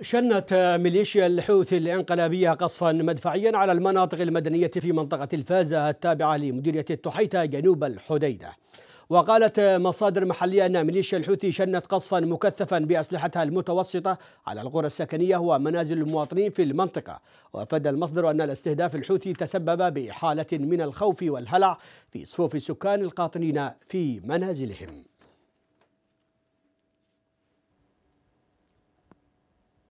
شنت ميليشيا الحوثي الانقلابية قصفا مدفعيا على المناطق المدنية في منطقة الفازة التابعة لمديرية التحيتة جنوب الحديدة وقالت مصادر محلية أن ميليشيا الحوثي شنت قصفا مكثفا بأسلحتها المتوسطة على القرى السكنية ومنازل المواطنين في المنطقة وأفاد المصدر أن الاستهداف الحوثي تسبب بحالة من الخوف والهلع في صفوف السكان القاطنين في منازلهم